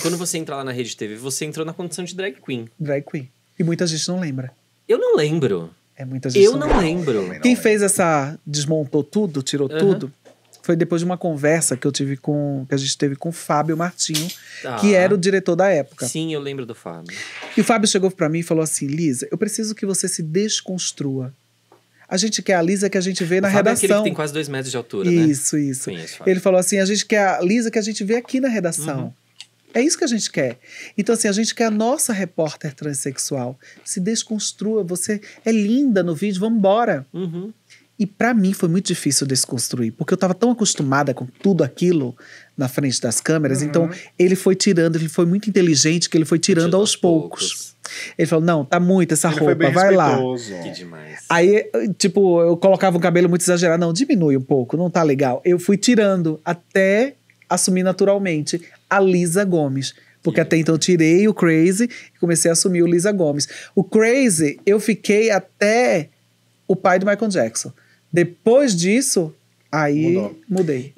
Quando você entra lá na rede TV, você entrou na condição de drag queen. Drag queen. E muitas vezes não lembra. Eu não lembro. É, muitas vezes Eu não, lembro. lembro. Quem fez essa. desmontou tudo, tirou uhum. tudo, foi depois de uma conversa que eu tive com. que a gente teve com o Fábio Martinho, tá. que era o diretor da época. Sim, eu lembro do Fábio. E o Fábio chegou para mim e falou assim: Lisa, eu preciso que você se desconstrua. A gente quer a Lisa é que a gente vê na Fábio é redação. É que tem quase dois metros de altura, isso, né? Isso, isso. Ele falou assim: a gente quer a Lisa é que a gente vê aqui na redação. Uhum. É isso que a gente quer. Então, assim, a gente quer a nossa repórter transexual. Se desconstrua, você é linda no vídeo, vamos embora. Uhum. E para mim foi muito difícil desconstruir, porque eu estava tão acostumada com tudo aquilo na frente das câmeras. Então uhum. Então, ele foi tirando, ele foi muito inteligente, que ele foi tirando aos poucos. poucos. Ele falou: não, tá muito essa ele roupa, vai lá. Que demais. Aí, tipo, eu colocava o cabelo muito exagerado. Não, diminui um pouco, não tá legal. Eu fui tirando até assumir naturalmente a Lisa Gomes. Porque até então eu tirei o Crazy e comecei a assumir o Lisa Gomes. O Crazy, eu fiquei até o pai do Michael Jackson. Depois disso, aí Mudou. mudei.